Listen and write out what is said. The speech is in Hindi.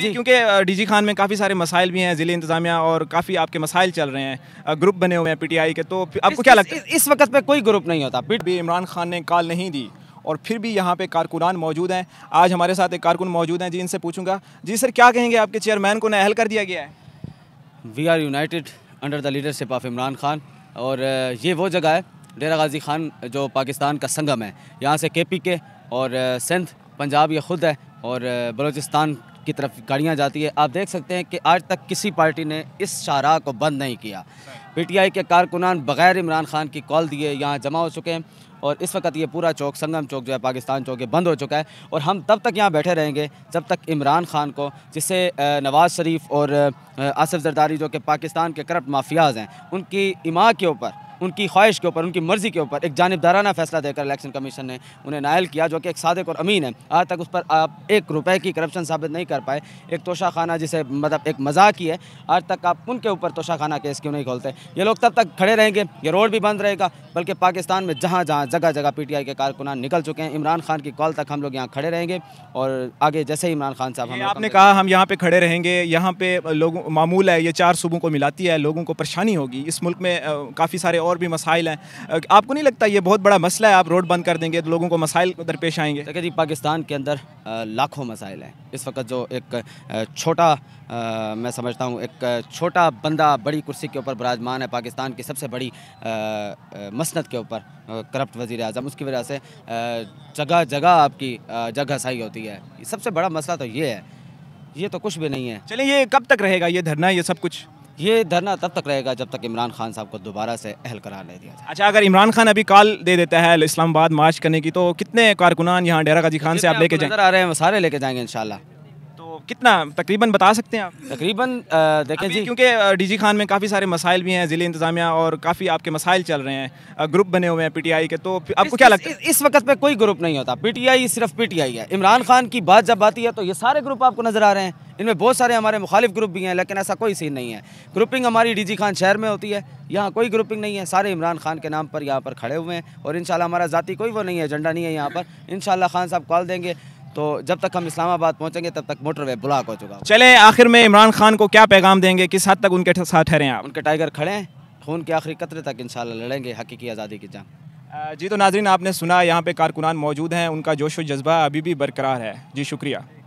जी क्योंकि डीजी खान में काफ़ी सारे मसाइल भी हैं ज़िले इंतजामिया और काफ़ी आपके मसाइल चल रहे हैं ग्रुप बने हुए हैं पीटीआई के तो आपको क्या लगता है इस वक्त पर कोई ग्रुप नहीं होता पिट भी इमरान खान ने कॉल नहीं दी और फिर भी यहाँ पे कारकुनान मौजूद हैं आज हमारे साथ एक कारकुन मौजूद हैं जी इनसे पूछूंगा जी सर क्या कहेंगे आपके चेयरमैन को नहल कर दिया गया है we are united under the leadership of Imran Khan और ये वो जगह है डेरा गाजी खान जो पाकिस्तान का संगम है यहाँ से के पी के और सिंध पंजाब ये खुद है और बलूचिस्तान की तरफ गाड़ियाँ जाती है आप देख सकते हैं कि आज तक किसी पार्टी ने इस शाहराह को बंद नहीं किया पीटीआई के कारकुनान बगैर इमरान खान की कॉल दिए यहाँ जमा हो चुके हैं और इस वक्त ये पूरा चौक संगम चौक जो है पाकिस्तान चौक ये बंद हो चुका है और हम तब तक यहाँ बैठे रहेंगे जब तक इमरान खान को जिसे नवाज़ शरीफ और आसफ़ जरदारी जो कि पाकिस्तान के करप्ट माफियाज हैं उनकी इमा के ऊपर उनकी ख्वाहिश के ऊपर उनकी मर्ज़ी के ऊपर एक जानबदाराना फैसला देकर इलेक्शन कमीशन ने उन्हें नायल किया जो कि एक सादक और अमीन है आज तक उस पर आप एक रुपए की करप्शन साबित नहीं कर पाए एक तोशा खाना जिसे मतलब एक मजाक ही है आज तक आप उनके ऊपर तोशा खाना केस क्यों नहीं खोलते ये लोग तब तक खड़े रहेंगे ये रोड भी बंद रहेगा बल्कि पाकिस्तान में जहाँ जहाँ जगह जगह पी टी आई के कारकुनान निकल चुके हैं इमरान खान की कॉल तक हम लोग यहाँ खड़े रहेंगे और आगे जैसे ही इमरान खान साहब आपने कहा हम यहाँ पर खड़े रहेंगे यहाँ पे लोग मामूल है ये चार सूबों को मिलाती है लोगों को परेशानी होगी इस मुल्क में काफ़ी सारे और और भी मसाइल हैं आपको नहीं लगता ये बहुत बड़ा मसला है आप रोड बंद कर देंगे तो लोगों को मसाइल दरपेश आएंगे देखिए जी पाकिस्तान के अंदर लाखों मसाइल हैं इस वक्त जो एक छोटा मैं समझता हूँ एक छोटा बंदा बड़ी कुर्सी के ऊपर बराजमान है पाकिस्तान की सबसे बड़ी मसनत के ऊपर करप्ट वज़ी अजम उसकी वजह से जगह जगह आपकी जगह सही होती है सबसे बड़ा मसला तो ये है ये तो कुछ भी नहीं है चलिए ये कब तक रहेगा ये धरना ये सब कुछ ये धरना तब तक रहेगा जब तक इमरान खान साहब को दोबारा से अहल करार नहीं दिया जाए अच्छा अगर इमरान खान अभी कॉल दे देता है इस्लामाबाद मार्च करने की तो कितने कारकुनान यहाँ डेरा गाजी खान से आप लेके जाएंगे आ रहे हैं वो सारे लेके जाएंगे इन तो कितना तकरीबन बता सकते हैं आप तकरीबन देखें जी क्योंकि डीजी खान में काफ़ी सारे मसाइल भी हैं ज़िले इंतजामिया और काफ़ी आपके मसाइल चल रहे हैं ग्रुप बने हुए हैं पीटीआई के तो आपको क्या लगता है इस वक्त पर कोई ग्रुप नहीं होता पीटीआई सिर्फ पीटीआई है इमरान खान की बात जब आती है तो ये सारे ग्रुप आपको नज़र आ रहे हैं इनमें बहुत सारे हमारे मुखालिफ ग्रुप भी हैं लेकिन ऐसा कोई सीन नहीं है ग्रुपिंग हमारी डी खान शहर में होती है यहाँ कोई ग्रुपिंग नहीं है सारे इमरान खान के नाम पर यहाँ पर खड़े हुए हैं और इन हमारा जाति कोई वो नहीं है एजेंडा नहीं है यहाँ पर इन खान साहब कॉल देंगे तो जब तक हम इस्लामाबाद पहुंचेंगे तब तक मोटरवे ब्लॉक हो चुका चले आखिर में इमरान खान को क्या पैगाम देंगे किस हद तक उनके साथ ठहरे हैं उनके टाइगर खड़े हैं खून के आखिरी कतरे तक इन लड़ेंगे हकीकी आज़ादी की जंग जी तो नाजरीन आपने सुना यहाँ पे कारकुनान मौजूद हैं उनका जोश व जज्बा अभी भी बरकरार है जी शुक्रिया